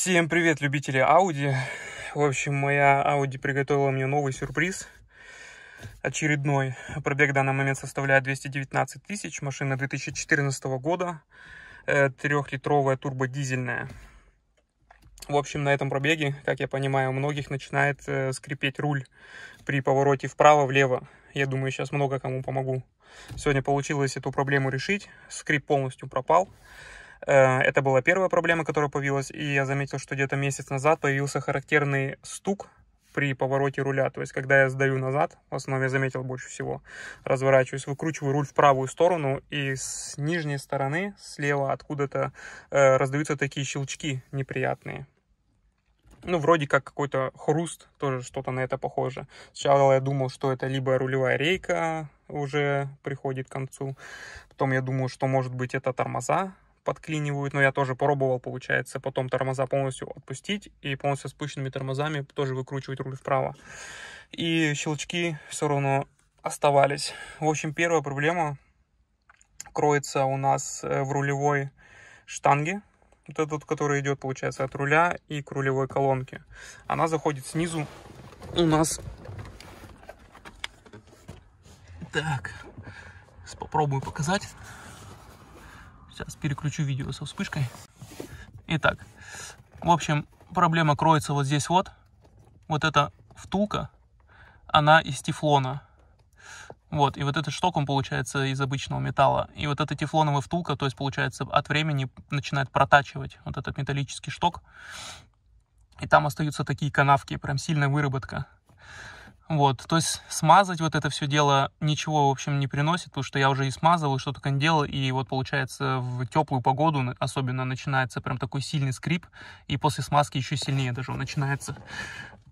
Всем привет, любители Audi. В общем, моя Audi приготовила мне новый сюрприз. Очередной. Пробег в данный момент составляет 219 тысяч. Машина 2014 года. Э, Трехлитровая турбодизельная. В общем, на этом пробеге, как я понимаю, у многих начинает э, скрипеть руль при повороте вправо-влево. Я думаю, сейчас много кому помогу. Сегодня получилось эту проблему решить. Скрип полностью пропал. Э, это была первая проблема, которая появилась, и я заметил, что где-то месяц назад появился характерный стук при повороте руля. То есть, когда я сдаю назад, в основном я заметил больше всего, разворачиваюсь, выкручиваю руль в правую сторону, и с нижней стороны, слева откуда-то, э, раздаются такие щелчки неприятные. Ну, вроде как какой-то хруст, тоже что-то на это похоже. Сначала я думал, что это либо рулевая рейка уже приходит к концу. Потом я думал, что, может быть, это тормоза подклинивают, но я тоже пробовал, получается, потом тормоза полностью отпустить и полностью спущенными тормозами тоже выкручивать руль вправо. И щелчки все равно оставались. В общем, первая проблема кроется у нас э, в рулевой штанге, вот этот, который идет, получается, от руля и к рулевой колонке. Она заходит снизу у нас. Так, попробую показать. Сейчас переключу видео со вспышкой. Итак, в общем, проблема кроется вот здесь вот. Вот эта втулка, она из тефлона. Вот, и вот этот шток, он получается из обычного металла. И вот эта тефлоновая втулка, то есть, получается, от времени начинает протачивать вот этот металлический шток. И там остаются такие канавки, прям сильная выработка. Вот, то есть смазать вот это все дело ничего, в общем, не приносит, потому что я уже и смазывал, и что-то делал, и вот получается в теплую погоду особенно начинается прям такой сильный скрип, и после смазки еще сильнее даже он начинается.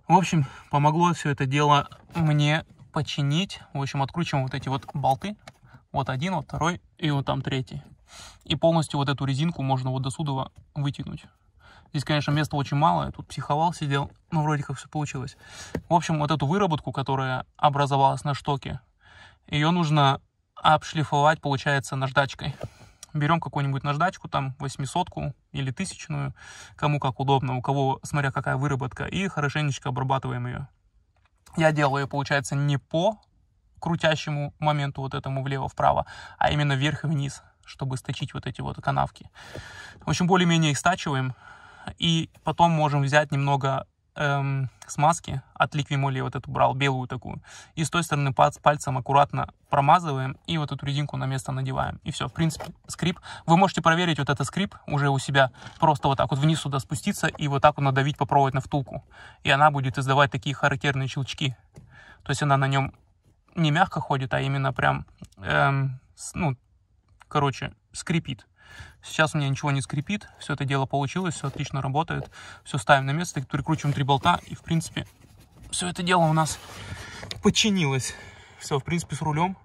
В общем, помогло все это дело мне починить. В общем, откручиваем вот эти вот болты. Вот один, вот второй и вот там третий. И полностью вот эту резинку можно вот до вытянуть. Здесь, конечно, места очень мало. Я тут психовал, сидел, но ну, вроде как все получилось. В общем, вот эту выработку, которая образовалась на штоке, ее нужно обшлифовать, получается, наждачкой. Берем какую-нибудь наждачку, там, восьмисотку или тысячную, кому как удобно, у кого, смотря какая выработка, и хорошенечко обрабатываем ее. Я делаю ее, получается, не по крутящему моменту вот этому влево-вправо, а именно вверх и вниз, чтобы сточить вот эти вот канавки. В общем, более-менее их стачиваем, и потом можем взять немного эм, смазки от ликвимоли, вот эту брал, белую такую. И с той стороны пальцем аккуратно промазываем и вот эту резинку на место надеваем. И все, в принципе, скрип. Вы можете проверить вот этот скрип уже у себя. Просто вот так вот вниз сюда спуститься и вот так вот надавить, попробовать на втулку. И она будет издавать такие характерные щелчки. То есть она на нем не мягко ходит, а именно прям, эм, ну, короче, скрипит. Сейчас у меня ничего не скрипит, все это дело получилось, все отлично работает. Все ставим на место, прикручиваем три болта, и в принципе все это дело у нас починилось. Все, в принципе, с рулем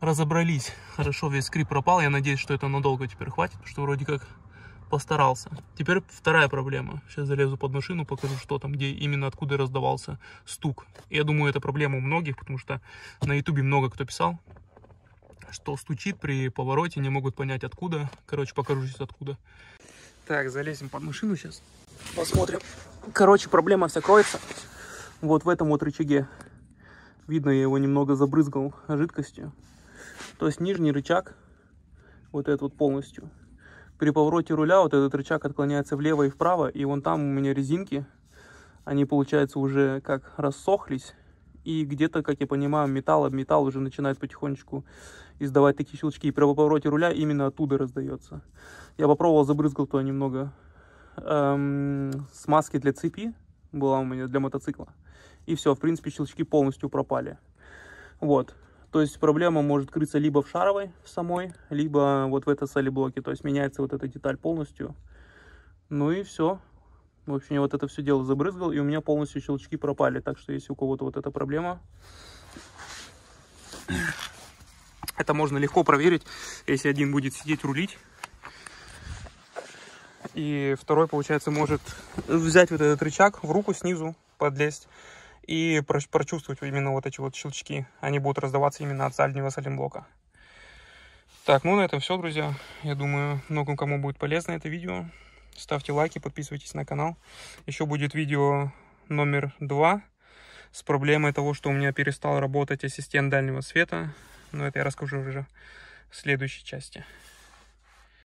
разобрались. Хорошо, весь скрип пропал. Я надеюсь, что это надолго теперь хватит, что вроде как постарался. Теперь вторая проблема. Сейчас залезу под машину, покажу, что там, где именно откуда раздавался стук. Я думаю, это проблема у многих, потому что на ютубе много кто писал что стучит при повороте, не могут понять откуда. Короче, покажу сейчас откуда. Так, залезем под машину сейчас, посмотрим. Короче, проблема вся кроется вот в этом вот рычаге. Видно, я его немного забрызгал жидкостью. То есть нижний рычаг, вот этот вот полностью. При повороте руля вот этот рычаг отклоняется влево и вправо, и вон там у меня резинки, они, получается, уже как рассохлись, и где-то, как я понимаю, металл, металл уже начинает потихонечку издавать такие щелчки. И при повороте руля именно оттуда раздается. Я попробовал, забрызгал туда немного эм, смазки для цепи, была у меня для мотоцикла. И все, в принципе, щелчки полностью пропали. Вот. То есть проблема может крыться либо в шаровой самой, либо вот в этой солиблоке. То есть меняется вот эта деталь полностью. Ну и все. В общем, я вот это все дело забрызгал, и у меня полностью щелчки пропали. Так что, если у кого-то вот эта проблема, это можно легко проверить, если один будет сидеть рулить. И второй, получается, может взять вот этот рычаг в руку снизу, подлезть и прочувствовать именно вот эти вот щелчки. Они будут раздаваться именно от заднего сайлентблока. Так, ну на этом все, друзья. Я думаю, многому кому будет полезно это видео. Ставьте лайки, подписывайтесь на канал. Еще будет видео номер два с проблемой того, что у меня перестал работать ассистент дальнего света. Но это я расскажу уже в следующей части.